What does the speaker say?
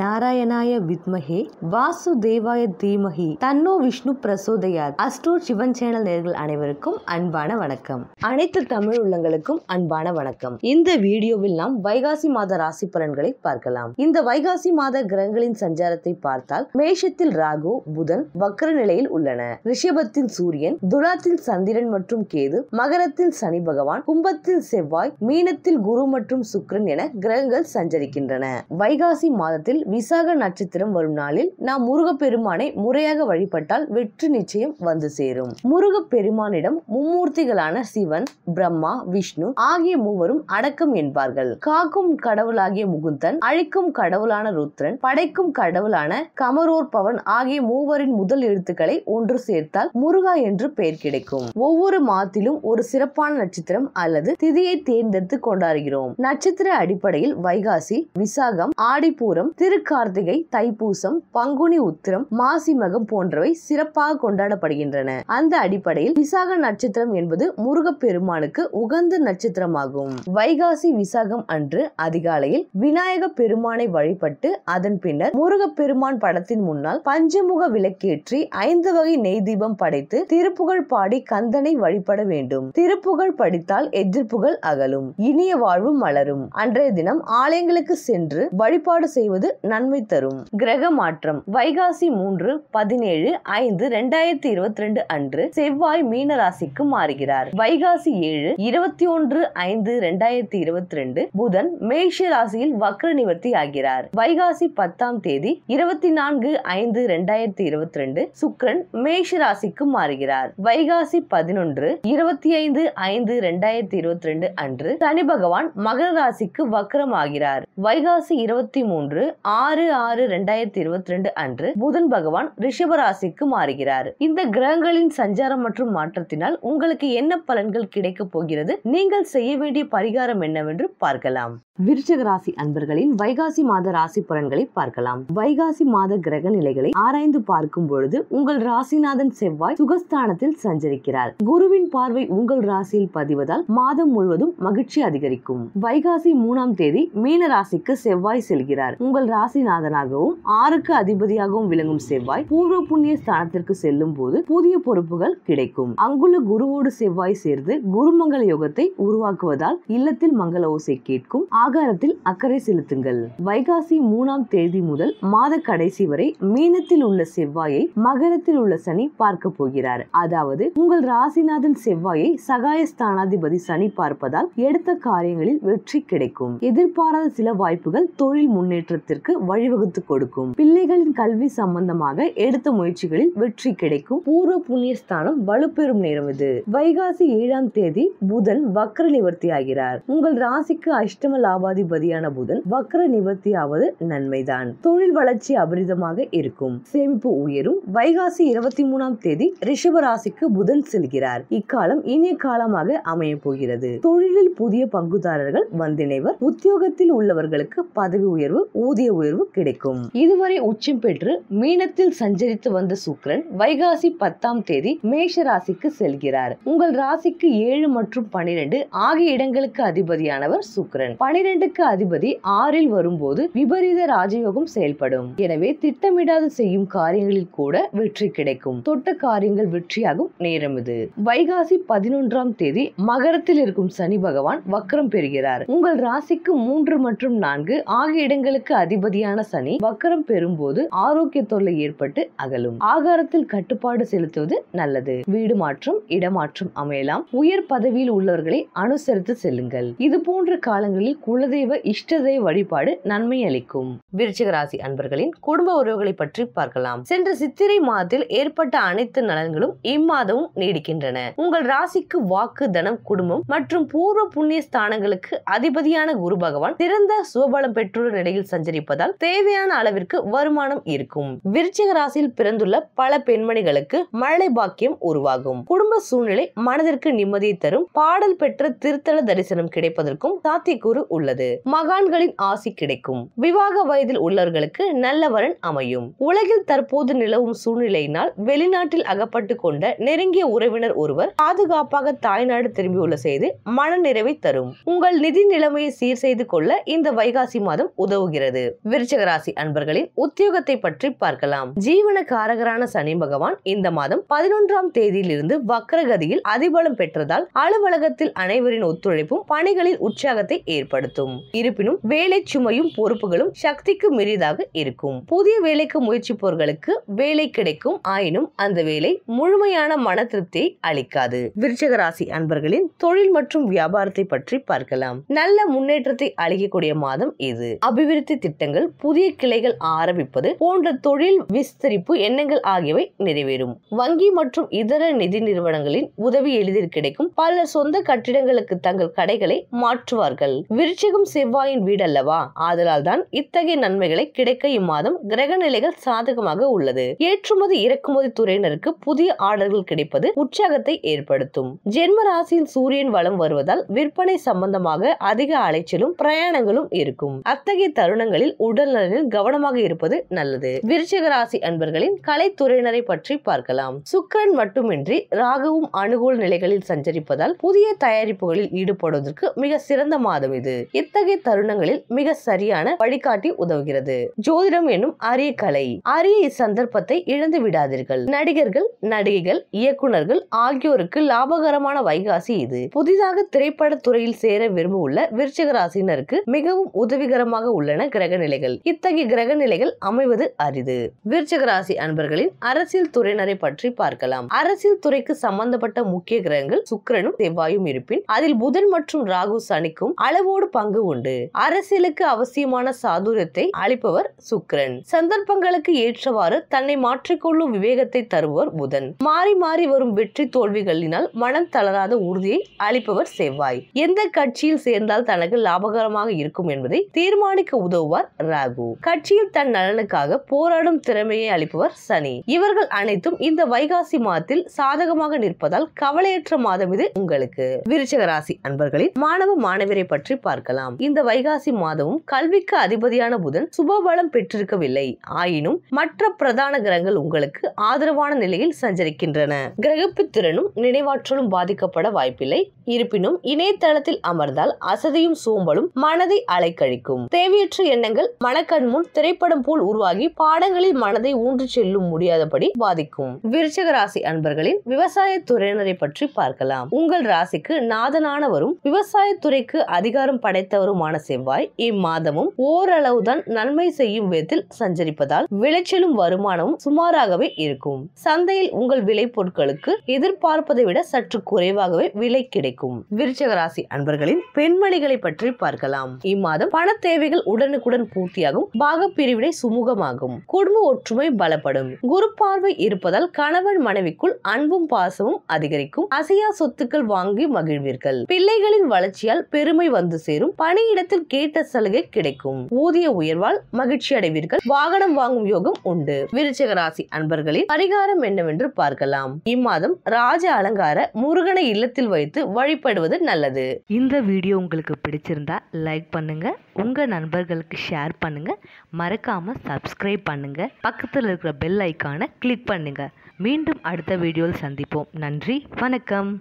நாராயணாய வித்மகே வாசுதேவாய தீமகி தன்னோ விஷ்ணு பிரசோதயாத் அஸ்ட்ரோ சிவன் சேனல் நேர்கள் அனைவருக்கும் அன்பான வணக்கம் அனைத்து தமிழ் உள்ளங்களுக்கும் அன்பான வணக்கம் இந்த வீடியோவில் நாம் வைகாசி மாத ராசி பலன்களை பார்க்கலாம் இந்த வைகாசி மாத கிரகங்களின் சஞ்சாரத்தை பார்த்தால் மேஷத்தில் ராகு புதன் வக்கர நிலையில் உள்ளன ரிஷபத்தின் சூரியன் துலாத்தில் சந்திரன் மற்றும் கேது மகரத்தில் சனி பகவான் கும்பத்தில் செவ்வாய் மீனத்தில் குரு மற்றும் சுக்ரன் என கிரகங்கள் சஞ்சரிக்கின்றன வைகாசி மாதத்தில் விசாக நட்சத்திரம் வரும் நாளில் நாம் முருகப்பெருமானை முறையாக வழிபட்டால் வெற்றி நிச்சயம் வந்து சேரும் முருகப்பெருமானிடம் மும்மூர்த்திகளான சிவன் பிரம்மா விஷ்ணு ஆகிய மூவரும் அடக்கம் என்பார்கள் காக்கும் கடவுளாகிய முகுந்தன் அழிக்கும் கடவுளான ருத்ரன் படைக்கும் கடவுளான கமரோற்பவன் ஆகிய மூவரின் முதல் எழுத்துக்களை ஒன்று சேர்த்தால் முருகா என்று பெயர் கிடைக்கும் ஒவ்வொரு மாதத்திலும் ஒரு சிறப்பான நட்சத்திரம் அல்லது திதியை தேர்ந்தெடுத்து கொண்டாடுகிறோம் நட்சத்திர அடிப்படையில் வைகாசி விசாகம் ஆடிப்பூரம் திரு திரு கார்த்திகை தைப்பூசம் பங்குனி உத்திரம் மாசி மகம் போன்றவை சிறப்பாக கொண்டாடப்படுகின்றன அந்த அடிப்படையில் விசாக நட்சத்திரம் என்பது முருகப்பெருமானுக்கு உகந்த நட்சத்திரமாகும் வைகாசி விசாகம் அன்று அதிகாலையில் விநாயக பெருமானை வழிபட்டு அதன் பின்னர் முருகப்பெருமான் படத்தின் முன்னால் பஞ்சமுக விளக்கேற்றி ஐந்து வகை நெய் தீபம் படைத்து திருப்புகழ் பாடி கந்தனை வழிபட வேண்டும் திருப்புகழ் படித்தால் எதிர்ப்புகள் அகலும் இனிய வாழ்வும் மலரும் அன்றைய தினம் ஆலயங்களுக்கு சென்று வழிபாடு செய்வது நன்மை தரும் கிரக மாற்றம் வைகாசி மூன்று பதினேழு ஐந்து ரெண்டாயிரத்தி இருபத்தி ரெண்டு அன்று செவ்வாய் மீன ராசிக்கு மாறுகிறார் வைகாசி ஏழு இருபத்தி ஒன்று ஐந்து ரெண்டாயிரத்தி இருபத்தி ரெண்டு புதன் மேஷ ராசியில் வக்ர நிவர்த்தி ஆகிறார் வைகாசி பத்தாம் தேதி இருபத்தி நான்கு ஐந்து ரெண்டாயிரத்தி இருபத்தி ரெண்டு சுக்ரன் மேஷ ராசிக்கு மாறுகிறார் வைகாசி பதினொன்று இருபத்தி ஐந்து ஐந்து ரெண்டாயிரத்தி இருபத்தி ரெண்டு அன்று சனி பகவான் மகர ராசிக்கு வக்ரம் ஆகிறார் வைகாசி இருபத்தி மூன்று ஆறு ஆறு ரெண்டாயிரத்தி இருபத்தி ரெண்டு அன்று புதன் பகவான் ரிஷபராசிக்கு மாறுகிறார் இந்த கிரகங்களின் சஞ்சாரம் மற்றும் மாற்றத்தினால் உங்களுக்கு என்ன பலன்கள் கிடைக்க போகிறது நீங்கள் செய்ய வேண்டிய பரிகாரம் என்னவென்று பார்க்கலாம் விருச்சக ராசி அன்பர்களின் வைகாசி மாத ராசி பலன்களை பார்க்கலாம் வைகாசி மாத கிரக நிலைகளை ஆராய்ந்து பார்க்கும் பொழுது உங்கள் ராசிநாதன் செவ்வாய் சுகஸ்தானத்தில் சஞ்சரிக்கிறார் குருவின் பார்வை உங்கள் ராசியில் பதிவதால் மாதம் முழுவதும் மகிழ்ச்சி அதிகரிக்கும் வைகாசி மூணாம் தேதி மீன ராசிக்கு செவ்வாய் செல்கிறார் உங்கள் ராசிநாதனாகவும் ஆறுக்கு அதிபதியாகவும் விளங்கும் செவ்வாய் பூர்வ புண்ணிய ஸ்தானத்திற்கு செல்லும் போது புதிய பொறுப்புகள் கிடைக்கும் அங்குள்ள குருவோடு செவ்வாய் சேர்ந்து குருமங்கல யோகத்தை உருவாக்குவதால் இல்லத்தில் மங்கள ஓசை கேட்கும் ஆகாரத்தில் அக்கறை செலுத்துங்கள் வைகாசி மூணாம் தேதி முதல் மாத கடைசி வரை மீனத்தில் உள்ள செவ்வாயை மகரத்தில் உள்ள சனி பார்க்க போகிறார் அதாவது உங்கள் ராசிநாதன் செவ்வாயை சகாய ஸ்தானாதிபதி சனி பார்ப்பதால் எடுத்த காரியங்களில் வெற்றி கிடைக்கும் எதிர்பாராத சில வாய்ப்புகள் தொழில் முன்னேற்றத்திற்கு வழிவகுத்து கொடுக்கும் பிள்ளைகளின் கல்வி சம்பந்தமாக எடுத்த முயற்சிகளில் வெற்றி கிடைக்கும் பூர்வ புண்ணிய ஸ்தானம் வலுப்பெறும் நேரம் இது வைகாசி ஏழாம் தேதி புதன் வக்ர நிவர்த்தி ஆகிறார் உங்கள் ராசிக்கு அஷ்டம லாபாதிபதியான புதன் வக்ர நிவர்த்தி ஆவது நன்மைதான் தொழில் வளர்ச்சி அபரிதமாக இருக்கும் சேமிப்பு உயரும் வைகாசி இருபத்தி மூணாம் தேதி ரிஷப ராசிக்கு புதன் செல்கிறார் இக்காலம் இனிய காலமாக அமைய போகிறது தொழிலில் புதிய பங்குதாரர்கள் வந்திணைவர் உத்தியோகத்தில் உள்ளவர்களுக்கு பதவி உயர்வு ஊதிய உயர்வு கிடைக்கும் இதுவரை உச்சம் பெற்று மீனத்தில் சஞ்சரித்து வந்த சுக்ரன் வைகாசி பத்தாம் தேதி மேஷ ராசிக்கு செல்கிறார் உங்கள் ராசிக்கு ஏழு மற்றும் பனிரெண்டு ஆகிய இடங்களுக்கு அதிபதியானவர் சுக்ரன் பனிரெண்டுக்கு அதிபதி ஆறில் வரும்போது விபரீத ராஜயோகம் செயல்படும் எனவே திட்டமிடாது செய்யும் காரியங்களில் கூட வெற்றி கிடைக்கும் தொட்ட காரியங்கள் வெற்றியாகும் நேரம் இது வைகாசி பதினொன்றாம் தேதி மகரத்தில் இருக்கும் சனி பகவான் வக்கரம் பெறுகிறார் உங்கள் ராசிக்கு மூன்று மற்றும் நான்கு ஆகிய இடங்களுக்கு அதிபதி அவதியான சனி வக்கரம் போது ஆரோக்கிய தொல்லை ஏற்பட்டு அகலும் ஆகாரத்தில் கட்டுப்பாடு செலுத்துவது நல்லது வீடு மாற்றம் இடமாற்றம் அமையலாம் உயர் பதவியில் உள்ளவர்களை அனுசரித்து செல்லுங்கள் இது போன்ற காலங்களில் குலதெய்வ இஷ்டதெய்வ வழிபாடு நன்மை அளிக்கும் விருச்சிக ராசி அன்பர்களின் குடும்ப உறவுகளை பற்றி பார்க்கலாம் சென்ற சித்திரை மாதத்தில் ஏற்பட்ட அனைத்து நலன்களும் இம்மாதமும் நீடிக்கின்றன உங்கள் ராசிக்கு வாக்கு தனம் குடும்பம் மற்றும் பூர்வ புண்ணிய ஸ்தானங்களுக்கு அதிபதியான குரு பகவான் சிறந்த சுபலம் பெற்றுள்ள நிலையில் சஞ்சரிப்பது இருப்பதால் தேவையான அளவிற்கு வருமானம் இருக்கும் விருச்சிக ராசியில் பிறந்துள்ள பல பெண்மணிகளுக்கு மழை பாக்கியம் உருவாகும் குடும்ப சூழ்நிலை மனதிற்கு நிம்மதியை தரும் பாடல் பெற்ற திருத்தல தரிசனம் கிடைப்பதற்கும் சாத்தியக்கூறு உள்ளது மகான்களின் ஆசி கிடைக்கும் விவாக வயதில் உள்ளவர்களுக்கு நல்ல வரன் அமையும் உலகில் தற்போது நிலவும் சூழ்நிலையினால் வெளிநாட்டில் அகப்பட்டு கொண்ட நெருங்கிய உறவினர் ஒருவர் பாதுகாப்பாக தாய்நாடு திரும்பியுள்ள செய்து மனநிறைவை தரும் உங்கள் நிதி நிலைமையை சீர் செய்து கொள்ள இந்த வைகாசி மாதம் உதவுகிறது விருச்சகராசி அன்பர்களின் உத்தியோகத்தை பற்றி பார்க்கலாம் ஜீவன காரகரான சனி பகவான் இந்த மாதம் பதினொன்றாம் தேதியிலிருந்து வக்ரகதியில் அதிபலம் பெற்றதால் அலுவலகத்தில் அனைவரின் ஒத்துழைப்பும் பணிகளில் உற்சாகத்தை ஏற்படுத்தும் இருப்பினும் வேலை சுமையும் பொறுப்புகளும் சக்திக்கு மெரிதாக இருக்கும் புதிய வேலைக்கு முயற்சிப்பவர்களுக்கு வேலை கிடைக்கும் ஆயினும் அந்த வேலை முழுமையான மன திருப்தியை அளிக்காது விருச்சகராசி அன்பர்களின் தொழில் மற்றும் வியாபாரத்தை பற்றி பார்க்கலாம் நல்ல முன்னேற்றத்தை அளிக்கக்கூடிய மாதம் இது அபிவிருத்தி திட்டங்கள் திட்டங்கள் புதிய கிளைகள் ஆரம்பிப்பது போன்ற தொழில் விஸ்தரிப்பு எண்ணங்கள் ஆகியவை நிறைவேறும் வங்கி மற்றும் இதர நிதி நிறுவனங்களின் உதவி எளிதில் கிடைக்கும் பல சொந்த கட்டிடங்களுக்கு தங்கள் கடைகளை மாற்றுவார்கள் விருட்சகம் செவ்வாயின் வீடு அல்லவா ஆதலால் தான் இத்தகைய நன்மைகளை கிடைக்க இம்மாதம் கிரக நிலைகள் சாதகமாக உள்ளது ஏற்றுமதி இறக்குமதி துறையினருக்கு புதிய ஆர்டர்கள் கிடைப்பது உற்சாகத்தை ஏற்படுத்தும் ஜென்ம ராசியில் சூரியன் வளம் வருவதால் விற்பனை சம்பந்தமாக அதிக அலைச்சலும் பிரயாணங்களும் இருக்கும் அத்தகைய தருணங்களில் உடல்நலனில் கவனமாக இருப்பது நல்லது விருச்சிக ராசி அன்பர்களின் கலைத்துறையினரை பற்றி பார்க்கலாம் சுக்கரன் மட்டுமின்றி ராகுவும் அனுகூல நிலைகளில் சஞ்சரிப்பதால் புதிய தயாரிப்புகளில் ஈடுபடுவதற்கு மிக சிறந்த மாதம் இது இத்தகைய தருணங்களில் மிக சரியான வழிகாட்டி உதவுகிறது ஜோதிடம் என்னும் அரிய கலை அரிய இச்சந்தர்ப்பத்தை இழந்து விடாதீர்கள் நடிகர்கள் நடிகைகள் இயக்குநர்கள் ஆகியோருக்கு லாபகரமான வைகாசி இது புதிதாக திரைப்பட துறையில் சேர விரும்ப உள்ள விருச்சிக ராசினருக்கு மிகவும் உதவிகரமாக உள்ளன கிரக நிலை நிலைகள் இத்தகைய கிரக நிலைகள் அமைவது அரிது விருச்சக ராசி அன்பர்களின் அரசியல் துறையினரை பற்றி பார்க்கலாம் அரசியல் துறைக்கு சம்பந்தப்பட்ட முக்கிய கிரகங்கள் சுக்கரனும் செவ்வாயும் இருப்பின் அதில் புதன் மற்றும் ராகு சனிக்கும் அளவோடு பங்கு உண்டு அரசியலுக்கு அவசியமான சாதுரியத்தை அளிப்பவர் சுக்கரன் சந்தர்ப்பங்களுக்கு ஏற்றவாறு தன்னை மாற்றிக்கொள்ளும் விவேகத்தை தருபவர் புதன் மாறி மாறி வரும் வெற்றி தோல்விகளினால் மனம் தளராத உறுதியை அளிப்பவர் செவ்வாய் எந்த கட்சியில் சேர்ந்தால் தனக்கு லாபகரமாக இருக்கும் என்பதை தீர்மானிக்க உதவுவார் ராகு கட்சியில் தன் நலனுக்காக போராடும் திறமையை அளிப்பவர் சனி இவர்கள் அனைத்தும் இந்த வைகாசி மாதத்தில் சாதகமாக நிற்பதால் கவலையற்ற மாதம் இது உங்களுக்கு விருச்சக ராசி அன்பர்களின் மாணவ மாணவியரை பற்றி பார்க்கலாம் இந்த வைகாசி மாதமும் கல்விக்கு அதிபதியான புதன் சுபபலம் பெற்றிருக்கவில்லை ஆயினும் மற்ற பிரதான கிரகங்கள் உங்களுக்கு ஆதரவான நிலையில் சஞ்சரிக்கின்றன திறனும் நினைவாற்றலும் பாதிக்கப்பட வாய்ப்பில்லை இருப்பினும் இணையதளத்தில் அமர்ந்தால் அசதியும் சோம்பலும் மனதை அலைக்கழிக்கும் தேவையற்ற எண்ணங்கள் விடாமல் மனக்கண் முன் திரைப்படம் போல் உருவாகி பாடங்களில் மனதை ஊன்று செல்லும் முடியாதபடி பாதிக்கும் விருச்சக ராசி அன்பர்களின் விவசாய துறையினரை பற்றி பார்க்கலாம் உங்கள் ராசிக்கு நாதனானவரும் விவசாயத்துறைக்கு அதிகாரம் படைத்தவருமான செவ்வாய் இம்மாதமும் ஓரளவுதான் நன்மை செய்யும் விதத்தில் சஞ்சரிப்பதால் விளைச்சலும் வருமானமும் சுமாராகவே இருக்கும் சந்தையில் உங்கள் விலை பொருட்களுக்கு எதிர்பார்ப்பதை விட சற்று குறைவாகவே விலை கிடைக்கும் விருச்சக ராசி அன்பர்களின் பெண்மணிகளை பற்றி பார்க்கலாம் இம்மாதம் பண தேவைகள் உடனுக்குடன் பூர்த்தியாகும் பாக பிரிவினை சுமூகமாகும் குடும்ப ஒற்றுமை பலப்படும் குரு பார்வை இருப்பதால் கணவன் மனைவிக்குள் அன்பும் பாசமும் அதிகரிக்கும் அசையா சொத்துக்கள் வாங்கி மகிழ்வீர்கள் பிள்ளைகளின் வளர்ச்சியால் பெருமை வந்து சேரும் பணியிடத்தில் கேட்ட சலுகை கிடைக்கும் ஊதிய உயர்வால் மகிழ்ச்சி அடைவீர்கள் வாகனம் வாங்கும் யோகம் உண்டு விருச்சக ராசி அன்பர்களின் பரிகாரம் என்னவென்று பார்க்கலாம் இம்மாதம் ராஜ அலங்கார முருகனை இல்லத்தில் வைத்து வழிபடுவது நல்லது இந்த வீடியோ உங்களுக்கு பிடிச்சிருந்தா லைக் பண்ணுங்க உங்க நண்பர்களுக்கு ஷேர் ஷேர் பண்ணுங்கள் மறக்காமல் சப்ஸ்கிரைப் பண்ணுங்கள் பக்கத்தில் இருக்கிற பெல் ஐக்கானை கிளிக் பண்ணுங்கள் மீண்டும் அடுத்த வீடியோவில் சந்திப்போம் நன்றி வணக்கம்